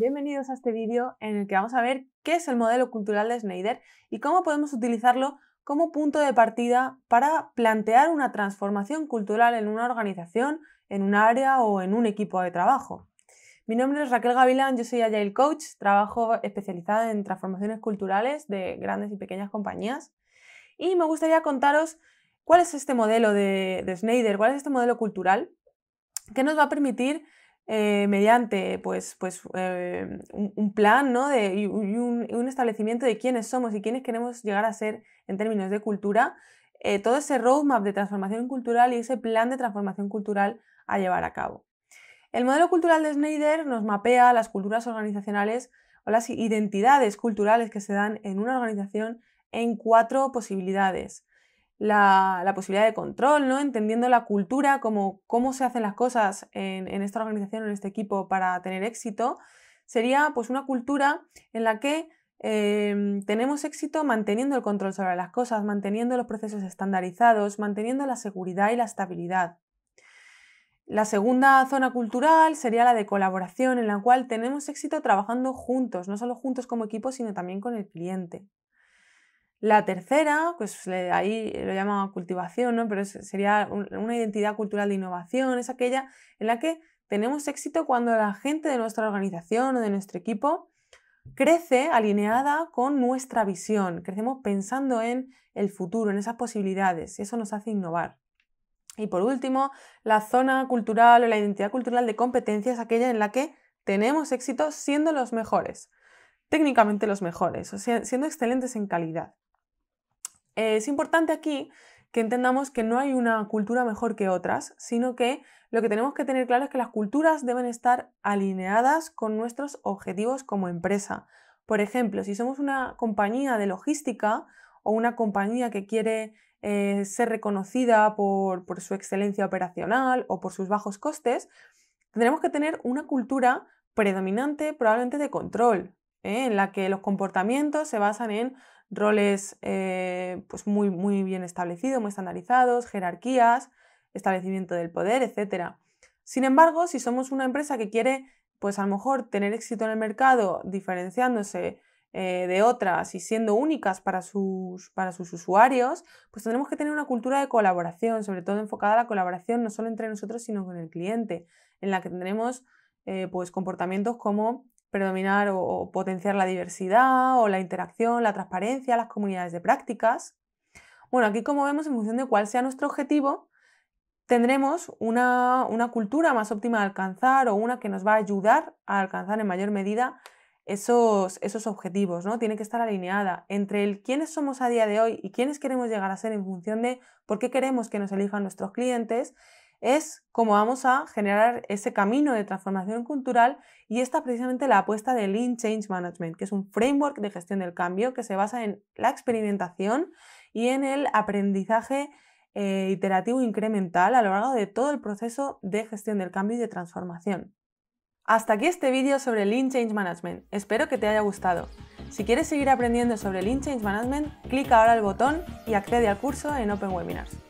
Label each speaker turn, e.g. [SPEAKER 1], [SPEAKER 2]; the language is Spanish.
[SPEAKER 1] Bienvenidos a este vídeo en el que vamos a ver qué es el modelo cultural de Snyder y cómo podemos utilizarlo como punto de partida para plantear una transformación cultural en una organización, en un área o en un equipo de trabajo. Mi nombre es Raquel Gavilán, yo soy Agile Coach, trabajo especializada en transformaciones culturales de grandes y pequeñas compañías y me gustaría contaros cuál es este modelo de, de cuál es este modelo cultural que nos va a permitir eh, mediante pues, pues, eh, un, plan de, y un, establecimiento de quiénes somos y quiénes queremos llegar a ser en términos de cultura, eh, todo ese roadmap de transformación cultural y ese plan de transformación cultural a llevar a cabo. El modelo cultural de Schneider nos mapea las culturas organizacionales o las identidades culturales que se dan en una organización en cuatro posibilidades la, posibilidad de control, ¿no? entendiendo la cultura, como cómo se hacen las cosas en, esta organización, o en este equipo para tener éxito, sería pues una cultura en la que em, tenemos éxito manteniendo el control sobre las cosas, manteniendo los procesos estandarizados, manteniendo la seguridad y la estabilidad. La segunda zona cultural sería la de colaboración, en la cual tenemos éxito trabajando juntos, no solo juntos como equipo, sino también con el cliente. La tercera, pues ahí lo llama cultivación, ¿no? pero sería una identidad cultural de innovación, es aquella en la que tenemos éxito cuando la gente de nuestra organización o de nuestro equipo crece alineada con nuestra visión, crecemos pensando en el futuro, en esas posibilidades, y eso nos hace innovar. Y por último, la zona cultural o la identidad cultural de competencia es aquella en la que tenemos éxito siendo los mejores, técnicamente los mejores, o sea, siendo excelentes en calidad. Eh, es importante aquí que entendamos que no hay una cultura mejor que otras, sino que lo que tenemos que tener claro es que las culturas deben estar alineadas con nuestros objetivos como empresa. Por ejemplo, si somos una compañía de logística o una compañía que quiere eh, ser reconocida por su excelencia operacional o por sus bajos costes, tendremos que tener una cultura predominante probablemente de control, ¿eh? en la que los comportamientos se basan en roles eh, pues muy, muy bien establecidos, muy estandarizados, jerarquías, establecimiento del poder, etc. Sin embargo, si somos una empresa que quiere, pues a lo mejor tener éxito en el mercado, diferenciándose eh, de otras y siendo únicas para sus, para sus usuarios, pues tendremos que tener una cultura de colaboración, sobre todo enfocada a la colaboración no solo entre nosotros, sino con el cliente, en la que tendremos pues comportamientos como predominar o, potenciar la diversidad o la interacción, la transparencia, las comunidades de prácticas. Bueno, aquí como vemos, en función de cuál sea nuestro objetivo, tendremos una, cultura más óptima de alcanzar o una que nos va a ayudar a alcanzar en mayor medida esos, esos objetivos, ¿no? Tiene que estar alineada entre el quiénes somos a día de hoy y quiénes queremos llegar a ser en función de por qué queremos que nos elijan nuestros clientes es cómo vamos a generar ese camino de transformación cultural y esta precisamente la apuesta de Lean Change Management, que es un framework de gestión del cambio que se basa en la experimentación y en el aprendizaje eh, iterativo incremental a lo largo de todo el proceso de gestión del cambio y de transformación. Hasta aquí este vídeo sobre Lean Change Management. Espero que te haya gustado. Si quieres seguir aprendiendo sobre Lean Change Management, clic ahora el botón y accede al curso en Open Webinars.